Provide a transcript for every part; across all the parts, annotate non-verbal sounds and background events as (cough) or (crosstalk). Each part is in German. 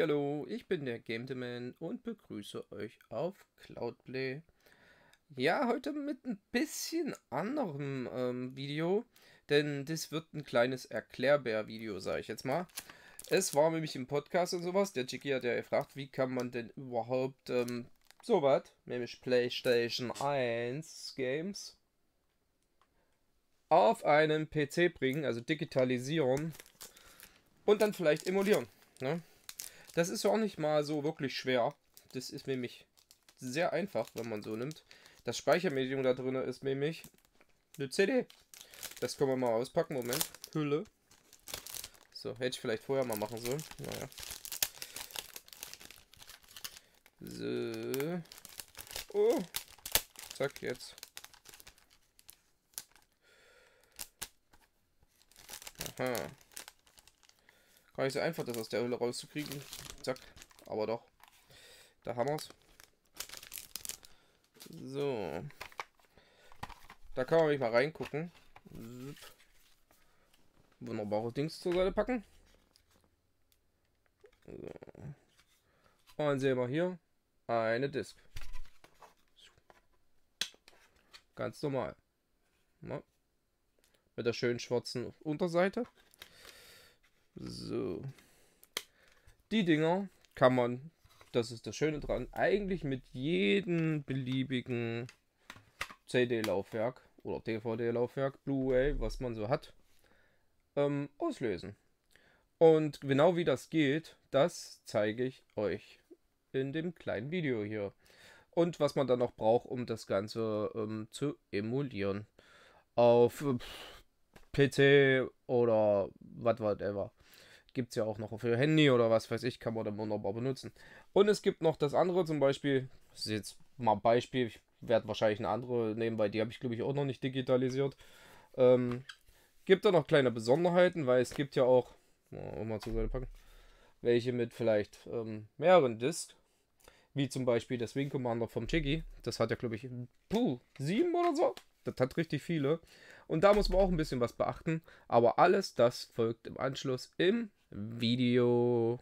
Hallo, ich bin der Gamedeman und begrüße euch auf Cloudplay. Ja, heute mit ein bisschen anderem ähm, Video, denn das wird ein kleines Erklärbär-Video, sage ich jetzt mal. Es war nämlich im Podcast und sowas, der Chicky hat ja gefragt, wie kann man denn überhaupt ähm, so nämlich PlayStation 1 Games, auf einen PC bringen, also digitalisieren und dann vielleicht emulieren. Ne? Das ist ja auch nicht mal so wirklich schwer. Das ist nämlich sehr einfach, wenn man so nimmt. Das Speichermedium da drin ist nämlich eine CD. Das können wir mal auspacken. Moment. Hülle. So, hätte ich vielleicht vorher mal machen sollen. Naja. So. Oh. Zack, jetzt. Aha. Gar nicht so einfach, das aus der Höhle rauszukriegen. Zack. Aber doch. Da haben wir es. So. Da kann man mich mal reingucken. Wunderbare Dings zur Seite packen. So. Und sehen wir hier eine Disk. Ganz normal. Na? Mit der schönen schwarzen Unterseite. So. Die Dinger kann man, das ist das Schöne dran, eigentlich mit jedem beliebigen CD-Laufwerk oder DVD-Laufwerk, Blu-ray, was man so hat, ähm, auslösen. Und genau wie das geht, das zeige ich euch in dem kleinen Video hier. Und was man dann noch braucht, um das Ganze ähm, zu emulieren. Auf äh, PC oder was whatever. Gibt es ja auch noch für Handy oder was weiß ich, kann man dann wunderbar benutzen. Und es gibt noch das andere zum Beispiel, das ist jetzt mal Beispiel, ich werde wahrscheinlich eine andere nehmen, weil die habe ich glaube ich auch noch nicht digitalisiert. Ähm, gibt da noch kleine Besonderheiten, weil es gibt ja auch, auch oh, mal zur Seite packen, welche mit vielleicht ähm, mehreren Discs wie zum Beispiel das Wing Commander vom Chiggy. Das hat ja, glaube ich, puh, sieben oder so. Das hat richtig viele. Und da muss man auch ein bisschen was beachten. Aber alles das folgt im Anschluss im Video.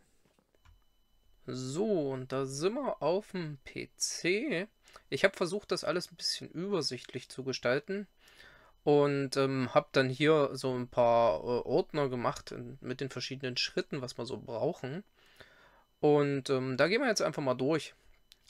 So, und da sind wir auf dem PC. Ich habe versucht, das alles ein bisschen übersichtlich zu gestalten und ähm, habe dann hier so ein paar äh, Ordner gemacht in, mit den verschiedenen Schritten, was wir so brauchen. Und ähm, da gehen wir jetzt einfach mal durch.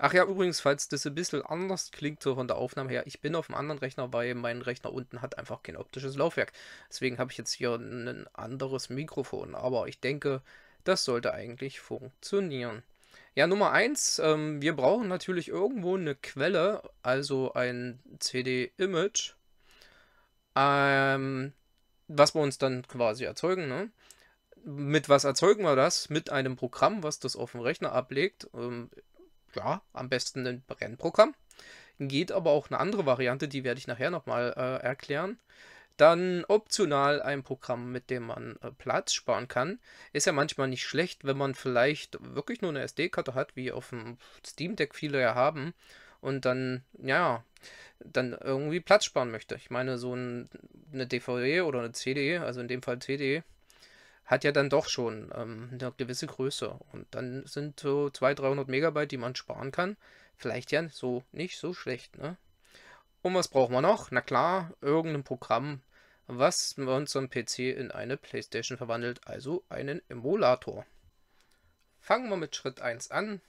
Ach ja, übrigens, falls das ein bisschen anders klingt, so von der Aufnahme her, ich bin auf einem anderen Rechner, weil mein Rechner unten hat einfach kein optisches Laufwerk. Deswegen habe ich jetzt hier ein anderes Mikrofon, aber ich denke, das sollte eigentlich funktionieren. Ja, Nummer 1, ähm, wir brauchen natürlich irgendwo eine Quelle, also ein CD-Image, ähm, was wir uns dann quasi erzeugen. Ne? Mit was erzeugen wir das? Mit einem Programm, was das auf dem Rechner ablegt. Ähm, ja, am besten ein Brennprogramm. Geht aber auch eine andere Variante, die werde ich nachher nochmal äh, erklären. Dann optional ein Programm, mit dem man äh, Platz sparen kann. Ist ja manchmal nicht schlecht, wenn man vielleicht wirklich nur eine SD-Karte hat, wie auf dem Steam Deck viele ja haben. Und dann, ja, dann irgendwie Platz sparen möchte. Ich meine, so ein, eine DVD oder eine CD, e, also in dem Fall CD, e, hat ja dann doch schon ähm, eine gewisse Größe. Und dann sind so 200, 300 Megabyte, die man sparen kann, vielleicht ja so nicht so schlecht. Ne? Und was brauchen wir noch? Na klar, irgendein Programm, was unseren PC in eine Playstation verwandelt, also einen Emulator. Fangen wir mit Schritt 1 an.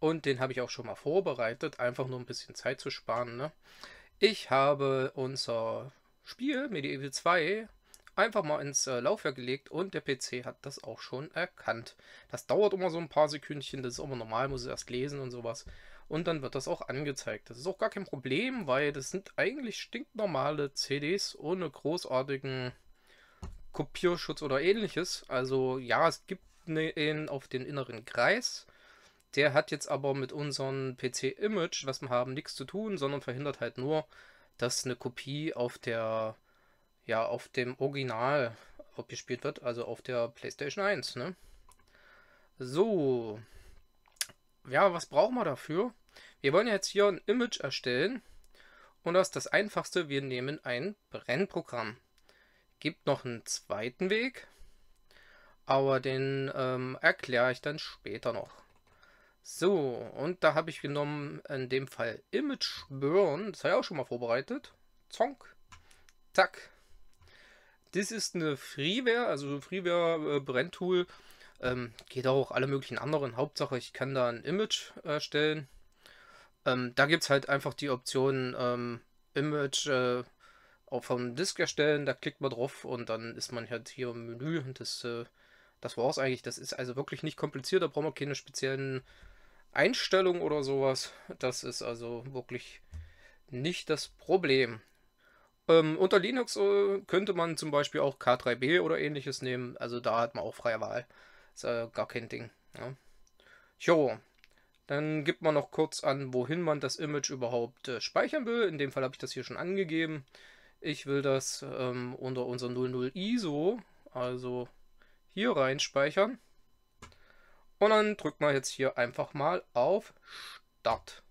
Und den habe ich auch schon mal vorbereitet, einfach nur ein bisschen Zeit zu sparen. Ne? Ich habe unser Spiel Medieval 2 einfach mal ins äh, Laufwerk gelegt und der PC hat das auch schon erkannt. Das dauert immer so ein paar Sekündchen, das ist immer normal, muss ich erst lesen und sowas. Und dann wird das auch angezeigt. Das ist auch gar kein Problem, weil das sind eigentlich stinknormale CDs ohne großartigen Kopierschutz oder ähnliches. Also ja, es gibt ne, einen auf den inneren Kreis. Der hat jetzt aber mit unserem PC-Image, was wir haben, nichts zu tun, sondern verhindert halt nur, dass eine Kopie auf der ja auf dem Original gespielt wird, also auf der PlayStation 1. Ne? So, ja, was brauchen wir dafür? Wir wollen jetzt hier ein Image erstellen und das ist das Einfachste, wir nehmen ein Brennprogramm. Gibt noch einen zweiten Weg, aber den ähm, erkläre ich dann später noch. So, und da habe ich genommen in dem Fall Image Burn, das habe ich auch schon mal vorbereitet. Zonk, zack, das ist eine Freeware, also ein Freeware-Brenntool. Ähm, geht auch alle möglichen anderen. Hauptsache, ich kann da ein Image erstellen. Ähm, da gibt es halt einfach die Option ähm, Image äh, auch vom Disk erstellen. Da klickt man drauf und dann ist man halt hier im Menü. Und das, äh, das war es eigentlich. Das ist also wirklich nicht kompliziert. Da brauchen wir keine speziellen Einstellungen oder sowas. Das ist also wirklich nicht das Problem. Ähm, unter Linux äh, könnte man zum Beispiel auch K3b oder ähnliches nehmen. Also da hat man auch freie Wahl. Ist äh, gar kein Ding. Ja. Ne? Jo. Dann gibt man noch kurz an, wohin man das Image überhaupt äh, speichern will. In dem Fall habe ich das hier schon angegeben. Ich will das ähm, unter unser 00 ISO, also hier rein speichern. Und dann drückt man jetzt hier einfach mal auf Start.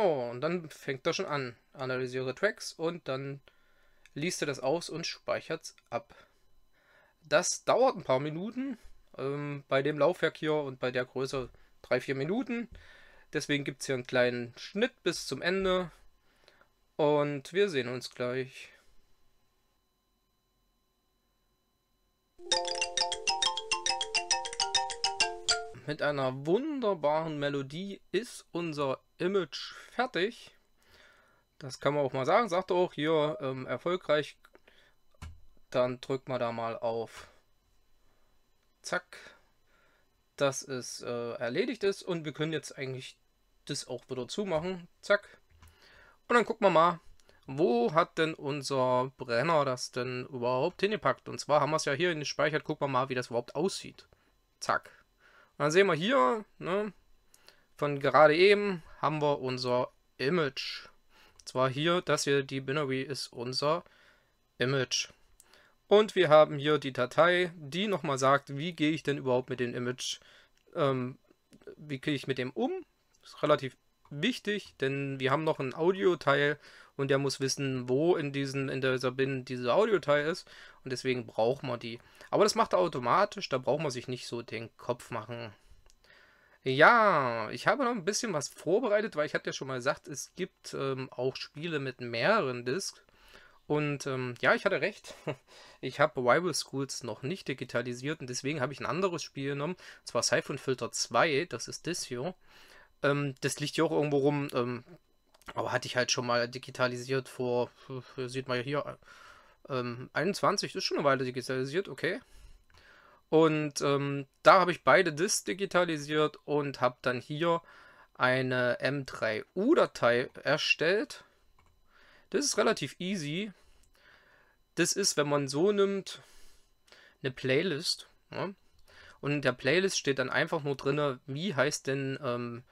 Oh, und dann fängt er schon an. Analysiere Tracks und dann liest er das aus und speichert es ab. Das dauert ein paar Minuten. Ähm, bei dem Laufwerk hier und bei der Größe 3-4 Minuten. Deswegen gibt es hier einen kleinen Schnitt bis zum Ende. Und wir sehen uns gleich. Mit einer wunderbaren Melodie ist unser Image fertig. Das kann man auch mal sagen. Sagt auch hier ähm, erfolgreich. Dann drückt man da mal auf Zack, dass es äh, erledigt ist. Und wir können jetzt eigentlich das auch wieder zumachen. Zack. Und dann gucken wir mal, wo hat denn unser Brenner das denn überhaupt hingepackt? Und zwar haben wir es ja hier in gespeichert. Gucken wir mal, wie das überhaupt aussieht. Zack. Und dann sehen wir hier, ne, von gerade eben haben wir unser Image. zwar hier, das hier, die Binary ist unser Image. Und wir haben hier die Datei, die nochmal sagt, wie gehe ich denn überhaupt mit dem Image, ähm, wie gehe ich mit dem um. Ist relativ wichtig, denn wir haben noch einen Audioteil und der muss wissen, wo in, diesen, in dieser Bin diese Audioteil ist und deswegen brauchen wir die. Aber das macht er automatisch, da braucht man sich nicht so den Kopf machen. Ja, ich habe noch ein bisschen was vorbereitet, weil ich hatte ja schon mal gesagt, es gibt ähm, auch Spiele mit mehreren Discs. Und ähm, ja, ich hatte recht. (laughs) Ich habe Rival Schools noch nicht digitalisiert und deswegen habe ich ein anderes Spiel genommen. Und zwar Siphon Filter 2, das ist das hier. Ähm, das liegt hier auch irgendwo rum. Ähm, aber hatte ich halt schon mal digitalisiert vor, sieht man ja hier, 21, äh, ähm, das ist schon eine Weile digitalisiert, okay. Und ähm, da habe ich beide Disks digitalisiert und habe dann hier eine M3U-Datei erstellt. Das ist relativ easy. Das ist, wenn man so nimmt, eine Playlist. Ja? Und in der Playlist steht dann einfach nur drin, wie heißt denn ähm,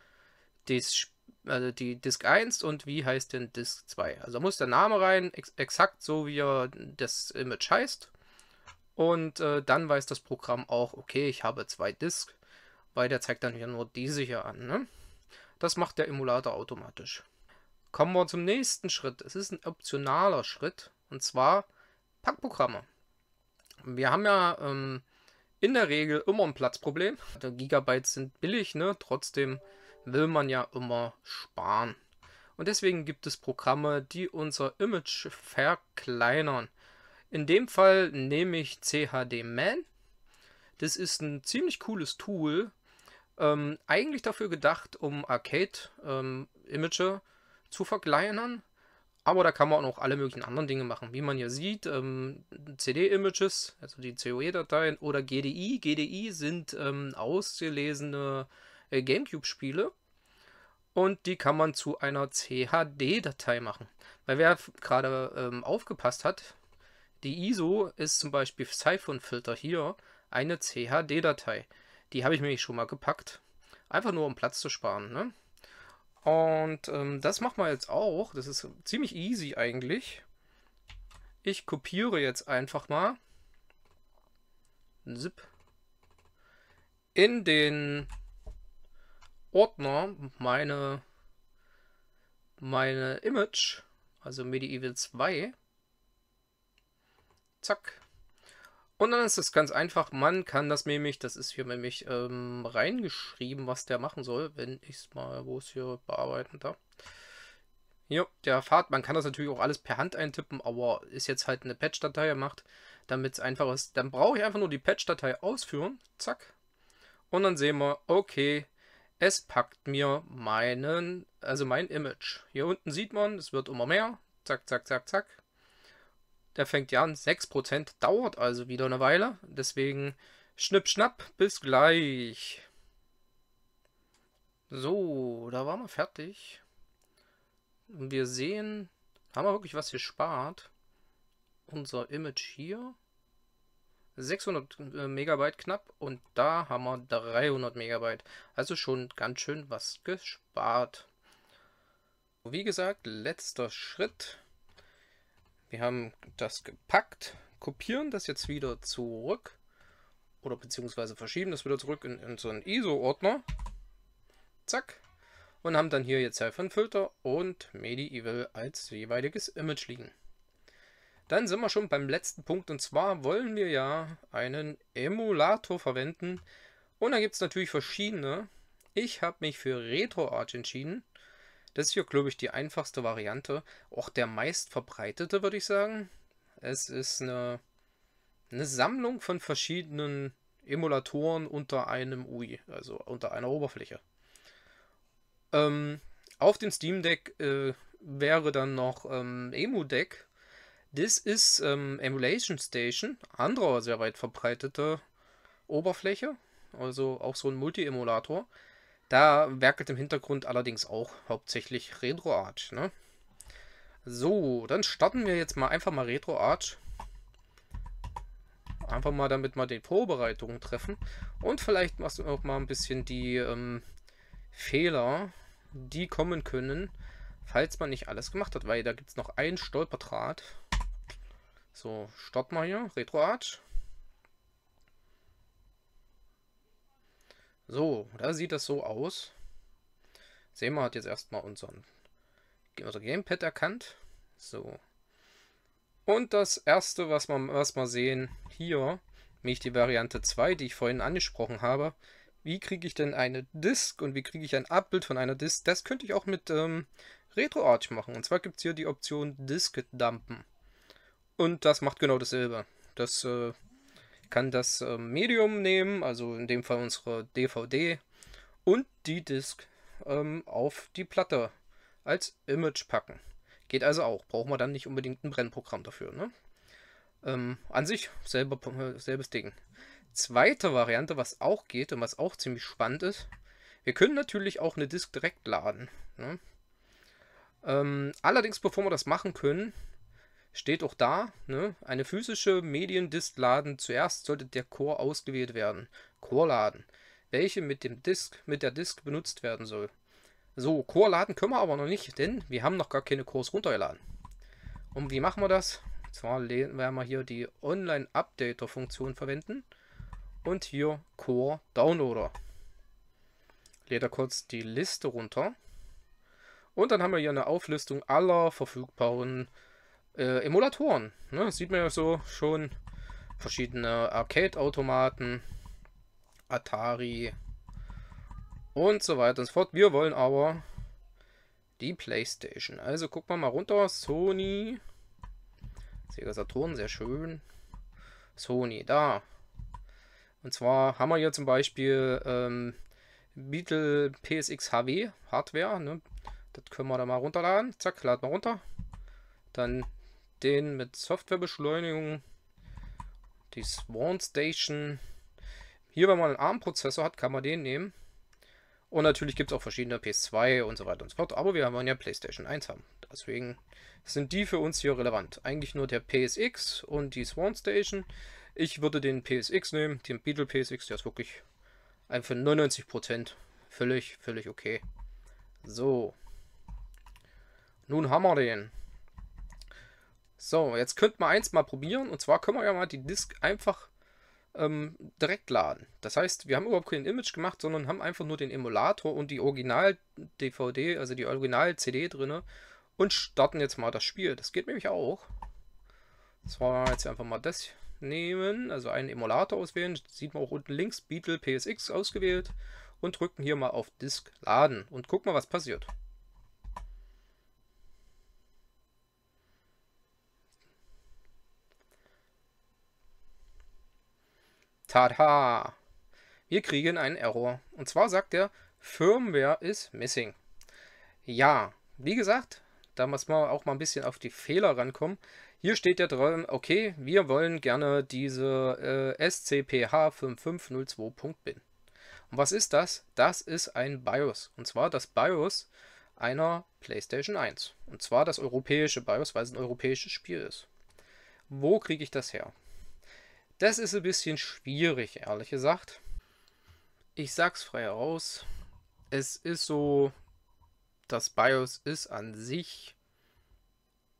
das, also die Disk 1 und wie heißt denn Disk 2. Also muss der Name rein, ex exakt so wie er das Image heißt. Und äh, dann weiß das Programm auch, okay, ich habe zwei Disk, weil der zeigt dann ja nur diese hier an. Ne? Das macht der Emulator automatisch. Kommen wir zum nächsten Schritt. Es ist ein optionaler Schritt und zwar Packprogramme. Wir haben ja ähm, in der Regel immer ein Platzproblem. Die Gigabytes sind billig, ne? trotzdem will man ja immer sparen. Und deswegen gibt es Programme, die unser Image verkleinern. In dem Fall nehme ich CHD Man. Das ist ein ziemlich cooles Tool. Ähm, eigentlich dafür gedacht, um Arcade-Image ähm, zu verkleinern. Aber da kann man auch noch alle möglichen anderen Dinge machen. Wie man hier sieht, ähm, CD-Images, also die COE-Dateien oder GDI. GDI sind ähm, ausgelesene äh, GameCube-Spiele und die kann man zu einer CHD-Datei machen. Weil wer gerade ähm, aufgepasst hat, die ISO ist zum Beispiel Siphon-Filter hier eine CHD-Datei. Die habe ich mir schon mal gepackt. Einfach nur um Platz zu sparen. Ne? Und ähm, das machen wir jetzt auch. Das ist ziemlich easy eigentlich. Ich kopiere jetzt einfach mal. Zip. In den Ordner meine, meine Image, also Medieval 2. Zack. Und dann ist es ganz einfach, man kann das nämlich, das ist hier nämlich ähm, reingeschrieben, was der machen soll, wenn ich es mal, wo es hier bearbeiten darf. Jo, der Fahrt, man kann das natürlich auch alles per Hand eintippen, aber ist jetzt halt eine Patch-Datei gemacht, damit es einfach ist. Dann brauche ich einfach nur die Patch-Datei ausführen, zack. Und dann sehen wir, okay, es packt mir meinen, also mein Image. Hier unten sieht man, es wird immer mehr, zack, zack, zack, zack. Der fängt ja an, 6% dauert also wieder eine Weile. Deswegen schnipp, schnapp, bis gleich. So, da waren wir fertig. Und wir sehen, haben wir wirklich was gespart. Unser Image hier. 600 äh, Megabyte knapp und da haben wir 300 Megabyte. Also schon ganz schön was gespart. Wie gesagt, letzter Schritt. Wir haben das gepackt, kopieren das jetzt wieder zurück oder beziehungsweise verschieben das wieder zurück in unseren so ISO-Ordner. Zack. Und haben dann hier jetzt Helfern-Filter und Medieval als jeweiliges Image liegen. Dann sind wir schon beim letzten Punkt und zwar wollen wir ja einen Emulator verwenden. Und da gibt es natürlich verschiedene. Ich habe mich für RetroArch entschieden. Das ist hier, glaube ich, die einfachste Variante. Auch der meistverbreitete, würde ich sagen. Es ist eine, eine Sammlung von verschiedenen Emulatoren unter einem UI, also unter einer Oberfläche. Ähm, auf dem Steam Deck äh, wäre dann noch ähm, Emu Deck. Das ist ähm, Emulation Station, anderer sehr weit verbreiteter Oberfläche, also auch so ein Multi-Emulator. Da werkelt im Hintergrund allerdings auch hauptsächlich RetroArch. Ne? So, dann starten wir jetzt mal einfach mal RetroArch. Einfach mal damit mal die Vorbereitungen treffen. Und vielleicht machst du auch mal ein bisschen die ähm, Fehler, die kommen können, falls man nicht alles gemacht hat. Weil da gibt es noch ein Stolperdraht. So, stopp mal hier. RetroArch. So, da sieht das so aus. Sema hat jetzt erstmal unseren, unser Gamepad erkannt. So. Und das erste, was wir, was wir sehen, hier, nämlich die Variante 2, die ich vorhin angesprochen habe. Wie kriege ich denn eine Disk und wie kriege ich ein Abbild von einer Disk? Das könnte ich auch mit ähm, RetroArch machen. Und zwar gibt es hier die Option Disk dumpen. Und das macht genau dasselbe. Das äh, kann das ähm, Medium nehmen, also in dem Fall unsere DVD und die Disk ähm, auf die Platte als Image packen. Geht also auch. Braucht man dann nicht unbedingt ein Brennprogramm dafür. Ne? Ähm, an sich selber, äh, selbes Ding. Zweite Variante, was auch geht und was auch ziemlich spannend ist, wir können natürlich auch eine Disk direkt laden. Ne? Ähm, allerdings, bevor wir das machen können, steht auch da, ne? eine physische Mediendisk laden. Zuerst sollte der Core ausgewählt werden. Core laden, welche mit dem Disk, mit der Disk benutzt werden soll. So, Core laden können wir aber noch nicht, denn wir haben noch gar keine Cores runtergeladen. Und wie machen wir das? Und zwar werden wir hier die Online-Updater-Funktion verwenden und hier Core Downloader. Lädt er kurz die Liste runter. Und dann haben wir hier eine Auflistung aller verfügbaren äh, Emulatoren. Ne? Sieht man ja so schon verschiedene Arcade-Automaten, Atari und so weiter und so fort. Wir wollen aber die Playstation. Also gucken wir mal runter. Sony. Sega Saturn, sehr schön. Sony, da. Und zwar haben wir hier zum Beispiel ähm, Beetle PSX HW Hardware. Ne? Das können wir da mal runterladen. Zack, laden wir runter. Dann den mit Softwarebeschleunigung, die Swan Station. Hier, wenn man einen ARM-Prozessor hat, kann man den nehmen. Und natürlich gibt es auch verschiedene PS2 und so weiter und so fort. Aber wir wollen ja PlayStation 1 haben. Deswegen sind die für uns hier relevant. Eigentlich nur der PSX und die Swan Station. Ich würde den PSX nehmen, den Beetle PSX. Der ist wirklich einfach 99%. Völlig, völlig okay. So. Nun haben wir den. So, jetzt könnten wir eins mal probieren. Und zwar können wir ja mal die Disk einfach ähm, direkt laden. Das heißt, wir haben überhaupt kein Image gemacht, sondern haben einfach nur den Emulator und die Original-DVD, also die Original-CD drin. Und starten jetzt mal das Spiel. Das geht nämlich auch. Zwar jetzt einfach mal das nehmen, also einen Emulator auswählen. Das sieht man auch unten links, Beetle PSX ausgewählt. Und drücken hier mal auf Disk laden. Und gucken mal, was passiert. Tada! Wir kriegen einen Error. Und zwar sagt er, Firmware is missing. Ja, wie gesagt, da muss man auch mal ein bisschen auf die Fehler rankommen. Hier steht ja drin, okay, wir wollen gerne diese äh, SCPH5502.bin. Und was ist das? Das ist ein BIOS. Und zwar das BIOS einer PlayStation 1. Und zwar das europäische BIOS, weil es ein europäisches Spiel ist. Wo kriege ich das her? Das ist ein bisschen schwierig, ehrlich gesagt. Ich sag's frei heraus. Es ist so, das BIOS ist an sich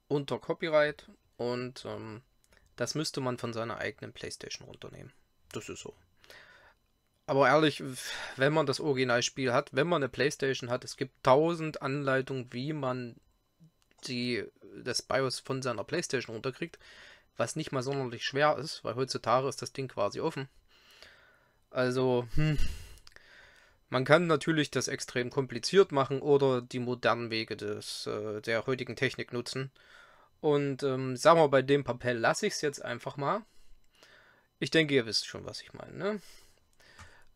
unter Copyright und ähm, das müsste man von seiner eigenen PlayStation runternehmen. Das ist so. Aber ehrlich, wenn man das Originalspiel hat, wenn man eine PlayStation hat, es gibt tausend Anleitungen, wie man die, das BIOS von seiner PlayStation runterkriegt was nicht mal sonderlich schwer ist, weil heutzutage ist das Ding quasi offen. Also, hm, man kann natürlich das extrem kompliziert machen oder die modernen Wege des, äh, der heutigen Technik nutzen. Und ähm, sagen wir, bei dem Papier lasse ich es jetzt einfach mal. Ich denke, ihr wisst schon, was ich meine. Ne?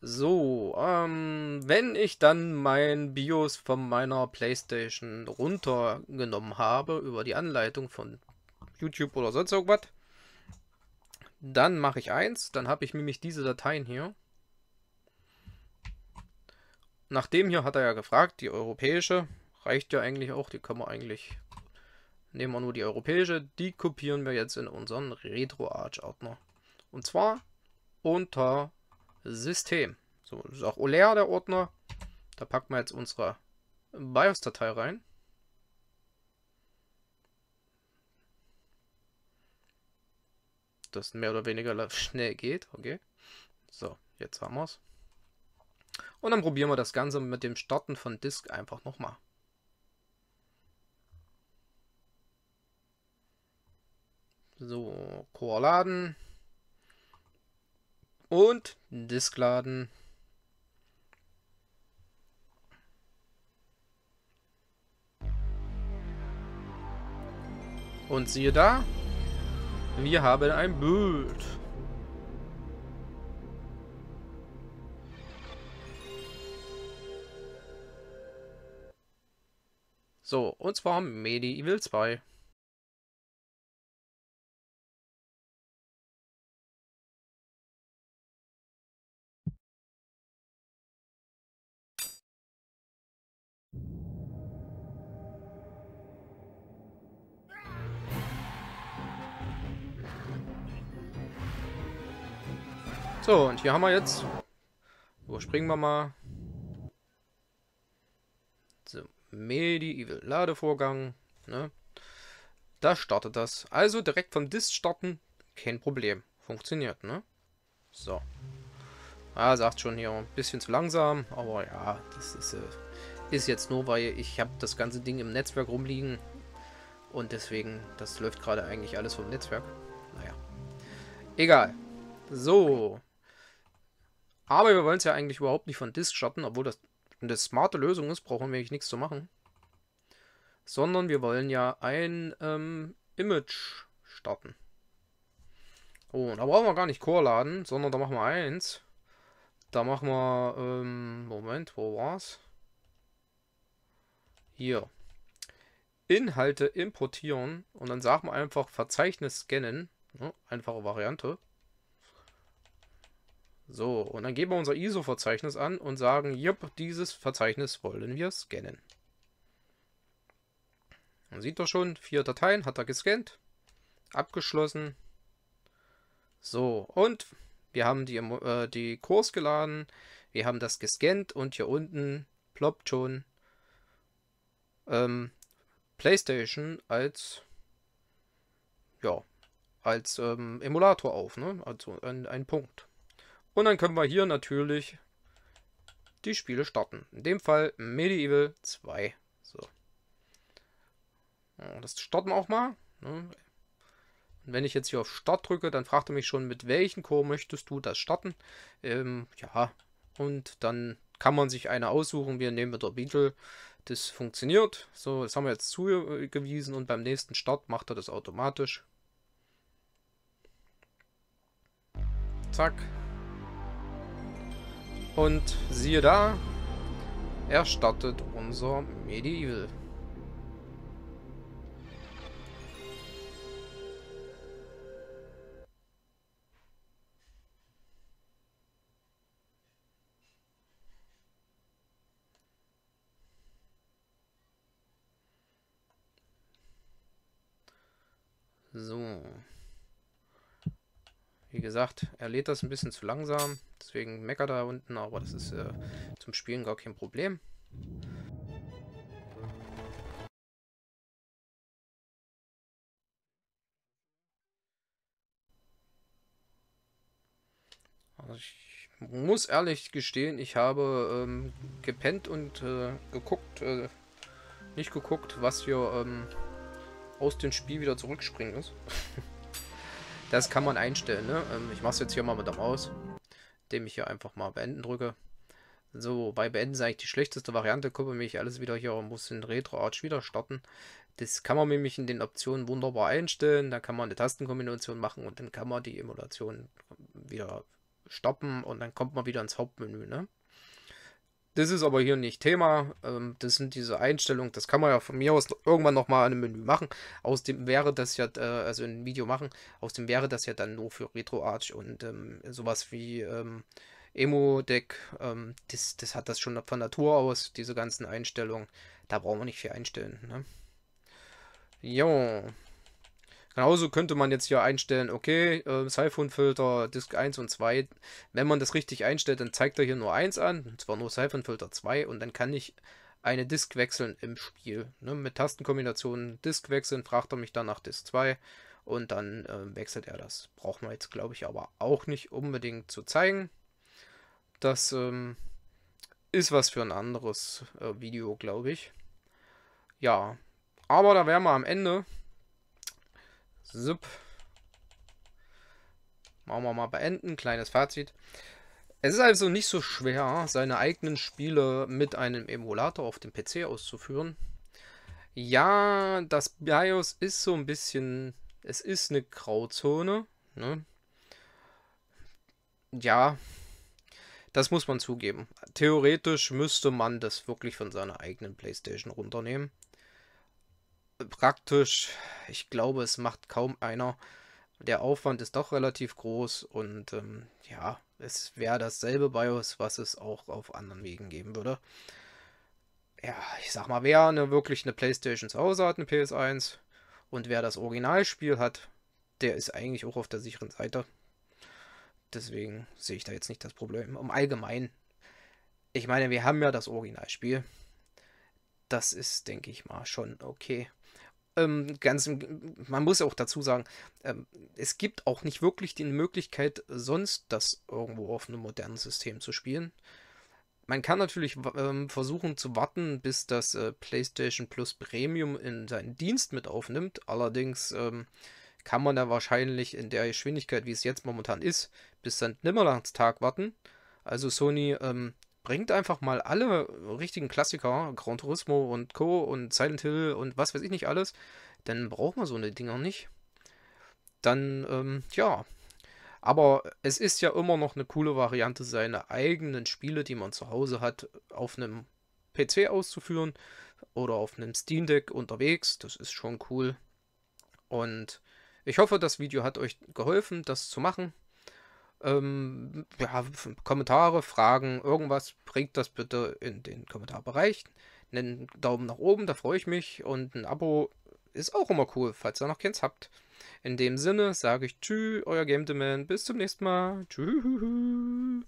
So, ähm, wenn ich dann mein BIOS von meiner Playstation runtergenommen habe über die Anleitung von YouTube oder sonst irgendwas. Dann mache ich eins, dann habe ich nämlich diese Dateien hier. Nachdem hier hat er ja gefragt, die europäische reicht ja eigentlich auch, die können wir eigentlich, nehmen wir nur die europäische, die kopieren wir jetzt in unseren RetroArch-Ordner. Und zwar unter System. So, das ist auch OLER der Ordner. Da packen wir jetzt unsere BIOS-Datei rein. dass das mehr oder weniger schnell geht. Okay. So, jetzt haben wir es. Und dann probieren wir das Ganze mit dem Starten von Disk einfach nochmal. So, Core laden. Und Disk laden. Und siehe da, wir haben ein Bild. So, und zwar Medieval 2. So, und hier haben wir jetzt... Wo springen wir mal? So, Medieval Ladevorgang, ne? Da startet das. Also direkt vom Disk starten, kein Problem. Funktioniert, ne? So. Ah, sagt schon hier ein bisschen zu langsam, aber ja, das ist, äh, ist jetzt nur, weil ich habe das ganze Ding im Netzwerk rumliegen und deswegen, das läuft gerade eigentlich alles vom Netzwerk. Naja. Egal. So. Aber wir wollen es ja eigentlich überhaupt nicht von Disk starten, obwohl das eine smarte Lösung ist, brauchen wir eigentlich nichts zu machen. Sondern wir wollen ja ein ähm, Image starten. Oh, und da brauchen wir gar nicht Core laden, sondern da machen wir eins. Da machen wir, ähm, Moment, wo war's? Hier. Inhalte importieren und dann sagen wir einfach Verzeichnis scannen. Ne? Einfache Variante. So, und dann geben wir unser ISO-Verzeichnis an und sagen, jupp, dieses Verzeichnis wollen wir scannen. Man sieht doch schon, vier Dateien hat er gescannt. Abgeschlossen. So, und wir haben die, äh, die Kurs geladen. Wir haben das gescannt und hier unten ploppt schon ähm, PlayStation als ja als ähm, Emulator auf, ne? Also ein, ein Punkt. Und dann können wir hier natürlich die Spiele starten. In dem Fall Medieval 2. So. Das starten wir auch mal. Ne? Und wenn ich jetzt hier auf Start drücke, dann fragt er mich schon, mit welchem Chor möchtest du das starten? Ähm, ja, und dann kann man sich eine aussuchen. Wir nehmen mit der Beetle. Das funktioniert. So, das haben wir jetzt zugewiesen und beim nächsten Start macht er das automatisch. Zack, und siehe da, er startet unser Medieval. So. Wie gesagt, er lädt das ein bisschen zu langsam, deswegen meckert er unten, aber das ist äh, zum Spielen gar kein Problem. Also ich muss ehrlich gestehen, ich habe ähm, gepennt und äh, geguckt, äh, nicht geguckt, was hier ähm, aus dem Spiel wieder zurückspringen ist. (laughs) Das kann man einstellen. Ne? Ähm, ich mache es jetzt hier mal mit der Maus, indem ich hier einfach mal beenden drücke. So, bei beenden ist eigentlich die schlechteste Variante. Gucke mich alles wieder hier und muss in Retro Arch wieder starten. Das kann man nämlich in den Optionen wunderbar einstellen. Da kann man eine Tastenkombination machen und dann kann man die Emulation wieder stoppen und dann kommt man wieder ins Hauptmenü. Ne? Das ist aber hier nicht Thema. Ähm, das sind diese Einstellungen. Das kann man ja von mir aus irgendwann nochmal an einem Menü machen. Aus dem wäre das ja, äh, also ein Video machen, aus dem wäre das ja dann nur für RetroArch und ähm, sowas wie ähm, Emo-Deck. Ähm, das, das hat das schon von Natur aus, diese ganzen Einstellungen. Da brauchen wir nicht viel einstellen. Ne? Jo. Genauso könnte man jetzt hier einstellen, okay, äh, Siphonfilter Disk 1 und 2. Wenn man das richtig einstellt, dann zeigt er hier nur 1 an, und zwar nur Siphonfilter 2 und dann kann ich eine Disk wechseln im Spiel. Ne? Mit Tastenkombinationen Disk wechseln, fragt er mich dann nach Disk 2 und dann äh, wechselt er das. Braucht man jetzt, glaube ich, aber auch nicht unbedingt zu zeigen. Das ähm, ist was für ein anderes äh, Video, glaube ich. Ja, aber da wären wir am Ende. Sup. Machen wir mal beenden. Kleines Fazit. Es ist also nicht so schwer, seine eigenen Spiele mit einem Emulator auf dem PC auszuführen. Ja, das BIOS ist so ein bisschen, es ist eine Grauzone. Ne? Ja, das muss man zugeben. Theoretisch müsste man das wirklich von seiner eigenen PlayStation runternehmen praktisch. Ich glaube, es macht kaum einer. Der Aufwand ist doch relativ groß und ähm, ja, es wäre dasselbe BIOS, was es auch auf anderen Wegen geben würde. Ja, ich sag mal, wer eine, wirklich eine Playstation zu Hause hat, eine PS1 und wer das Originalspiel hat, der ist eigentlich auch auf der sicheren Seite. Deswegen sehe ich da jetzt nicht das Problem. Im Allgemeinen, ich meine, wir haben ja das Originalspiel. Das ist, denke ich mal, schon okay. Ähm, ganz man muss auch dazu sagen, ähm, es gibt auch nicht wirklich die Möglichkeit, sonst das irgendwo auf einem modernen System zu spielen. Man kann natürlich ähm, versuchen zu warten, bis das äh, PlayStation Plus Premium in seinen Dienst mit aufnimmt. Allerdings ähm, kann man da wahrscheinlich in der Geschwindigkeit, wie es jetzt momentan ist, bis dann Nimmerlandstag warten. Also Sony ähm, bringt einfach mal alle richtigen Klassiker, Gran Turismo und Co. und Silent Hill und was weiß ich nicht alles, dann braucht man so eine Dinger nicht. Dann, ähm, ja. Aber es ist ja immer noch eine coole Variante, seine eigenen Spiele, die man zu Hause hat, auf einem PC auszuführen oder auf einem Steam Deck unterwegs. Das ist schon cool. Und ich hoffe, das Video hat euch geholfen, das zu machen. Ähm, ja, Kommentare, Fragen, irgendwas, bringt das bitte in den Kommentarbereich. Einen Daumen nach oben, da freue ich mich. Und ein Abo ist auch immer cool, falls ihr noch keins habt. In dem Sinne sage ich Tschüss, euer Game Demand. Bis zum nächsten Mal. Tschüss.